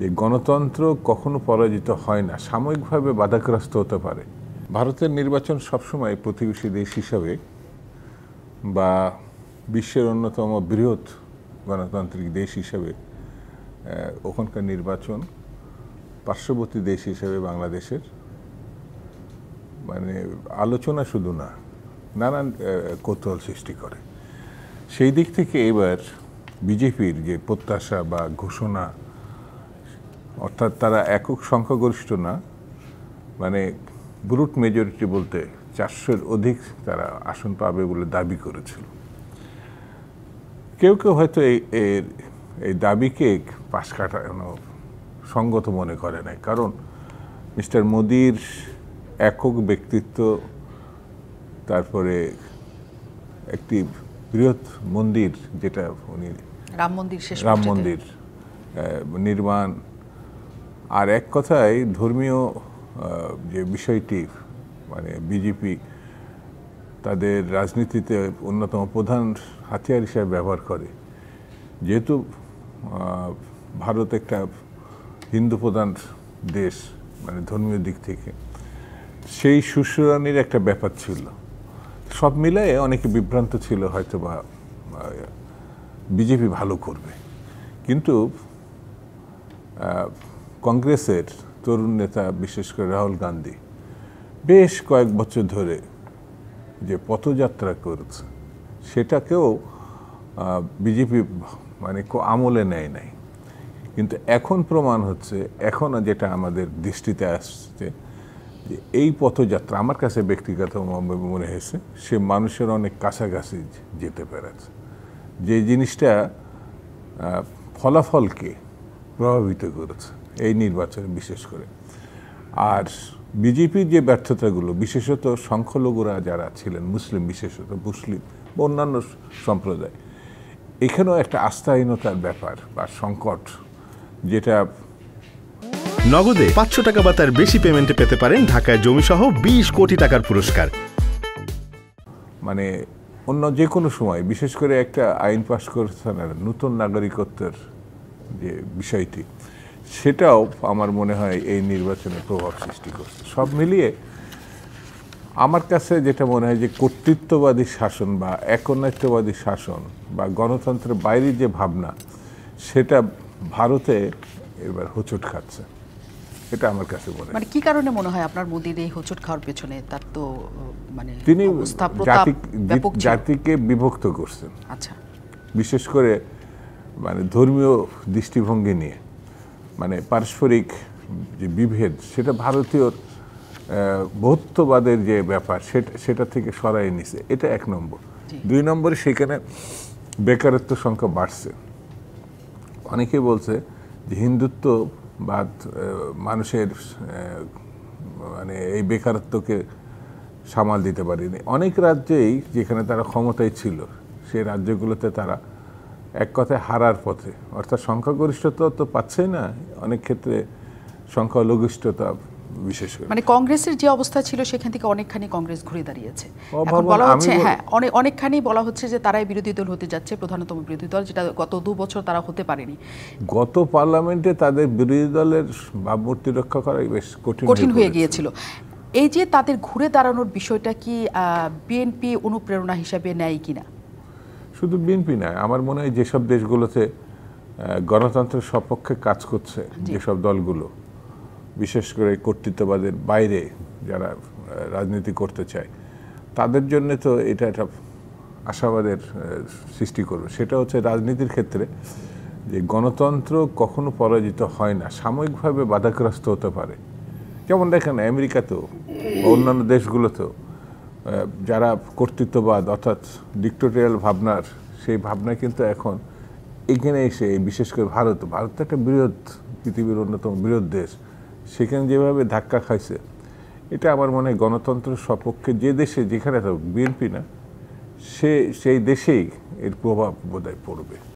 যে গণতন্ত্র কখনো পরাজিত হয় না সাময়িকভাবে বাধাগ্রস্ত হতে পারে ভারতের নির্বাচন সবসময় প্রতিবেশী দেশ হিসাবে বা বিশ্বের অন্যতম বৃহৎ গণতান্ত্রিক দেশ হিসাবে ওখানকার নির্বাচন পার্শ্ববর্তী দেশ হিসাবে বাংলাদেশের মানে আলোচনা শুধু না নানান কৌতূহল সৃষ্টি করে সেই দিক থেকে এবার বিজেপির যে প্রত্যাশা বা ঘোষণা অর্থাৎ তারা একক সংখ্যাগরিষ্ঠ না মানে ব্রুট মেজরিটি বলতে চারশোর অধিক তারা আসন পাবে বলে দাবি করেছিল কেউ কেউ হয়তো এর এই দাবিকে পাশ কাটানো সঙ্গত মনে করে নাই কারণ মিস্টার মোদির একক ব্যক্তিত্ব তারপরে একটি বৃহৎ মন্দির যেটা উনি রাম মন্দির রাম মন্দির নির্মাণ আর এক কথায় ধর্মীয় যে বিষয়টি মানে বিজেপি তাদের রাজনীতিতে অন্যতম প্রধান হাতিয়ার হিসেবে ব্যবহার করে যেহেতু ভারত একটা হিন্দু প্রধান দেশ মানে ধর্মীয় দিক থেকে সেই সুসুরানির একটা ব্যাপার ছিল সব মিলিয়ে অনেকে বিভ্রান্ত ছিল হয়তো বা বিজেপি ভালো করবে কিন্তু কংগ্রেসের তরুণ নেতা বিশেষ করে রাহুল গান্ধী বেশ কয়েক বছর ধরে যে পথযাত্রা করছে সেটাকেও বিজেপি মানে আমলে নেয় নাই কিন্তু এখন প্রমাণ হচ্ছে এখন যেটা আমাদের দৃষ্টিতে আসছে যে এই পথযাত্রা আমার কাছে ব্যক্তিগত মনে হয়েছে সে মানুষের অনেক কাছাকাছি যেতে পেরেছে যে জিনিসটা ফলাফলকে প্রভাবিত করেছে এই নির্বাচনে বিশেষ করে আর বিজেপির যে ব্যর্থতাগুলো বিশেষত সংখ্যালঘুরা যারা ছিলেন মুসলিম বিশেষত মুসলিম বা অন্যান্য সম্প্রদায় এখানেও একটা আস্থাহীনতার ব্যাপার বা সংকট যেটা নগদে পাঁচশো টাকা বা তার বেশি পেমেন্টে পেতে পারেন ঢাকায় জমিসহ বিশ কোটি টাকার পুরস্কার মানে অন্য যে কোনো সময় বিশেষ করে একটা আইন পাশ করতে নতুন নাগরিকত্বের যে বিষয়টি সেটাও আমার মনে হয় এই নির্বাচনে প্রভাব সৃষ্টি করছে সব মিলিয়ে আমার কাছে যেটা মনে হয় যে কর্তৃত্ববাদী শাসন বা একনায়ত্ববাদী শাসন বা গণতন্ত্রের বাইরে যে ভাবনা সেটা ভারতে এবার হোঁচট খাচ্ছে এটা আমার কাছে মনে মানে কি কারণে মনে হয় আপনার মোদির এই হোঁচট খাওয়ার পেছনে তার তো মানে তিনি জাতিকে বিভক্ত করছেন আচ্ছা বিশেষ করে মানে ধর্মীয় দৃষ্টিভঙ্গি নিয়ে মানে পারস্পরিক যে বিভেদ সেটা ভারতীয় বহুত্ববাদের যে ব্যাপার সেটা সেটা থেকে সরাই নিছে এটা এক নম্বর দুই নম্বরে সেখানে বেকারত্ব সংখ্যা বাড়ছে অনেকে বলছে যে হিন্দুত্ববাদ মানুষের মানে এই বেকারত্বকে সামাল দিতে পারেনি অনেক রাজ্যেই যেখানে তারা ক্ষমতায় ছিল সেই রাজ্যগুলোতে তারা এক কথায় হারার পথে অর্থাৎ সংখ্যাগরিষ্ঠতা তো পাচ্ছেই না অনেক ক্ষেত্রে সংখ্যালঘিষ্ঠতা বিশেষ করে মানে কংগ্রেসের যে অবস্থা ছিল সেখান থেকে অনেকখানি কংগ্রেস ঘুরে দাঁড়িয়েছে এখন বলা হচ্ছে হ্যাঁ অনেকখানি বলা হচ্ছে যে তারাই বিরোধী দল হতে যাচ্ছে প্রধানতম বিরোধী দল যেটা গত দু বছর তারা হতে পারেনি গত পার্লামেন্টে তাদের বিরোধী দলের ভাবমূর্তি রক্ষা করাই বেশ কঠিন কঠিন হয়ে গিয়েছিল এই যে তাদের ঘুরে দাঁড়ানোর বিষয়টা কি বিএনপি অনুপ্রেরণা হিসাবে নেয় কিনা শুধু বিএনপি নয় আমার মনে হয় যেসব দেশগুলোতে গণতন্ত্রের সপক্ষে কাজ করছে যেসব দলগুলো বিশেষ করে কর্তৃত্ববাদের বাইরে যারা রাজনীতি করতে চায় তাদের জন্য তো এটা একটা আশাবাদের সৃষ্টি করবে সেটা হচ্ছে রাজনীতির ক্ষেত্রে যে গণতন্ত্র কখনো পরাজিত হয় না সাময়িকভাবে বাধাগ্রস্ত হতে পারে যেমন দেখেন আমেরিকাতেও অন্যান্য দেশগুলোতেও যারা কর্তৃত্ববাদ অর্থাৎ ডিক্টোরিয়াল ভাবনার সেই ভাবনা কিন্তু এখন এখানে এসে বিশেষ করে ভারত ভারত একটা বৃহৎ পৃথিবীর অন্যতম বৃহৎ দেশ সেখানে যেভাবে ধাক্কা খাইছে এটা আমার মনে হয় গণতন্ত্রের সপক্ষে যে দেশে যেখানে বিএনপি না সে সেই দেশেই এর প্রভাব বোধহয় পড়বে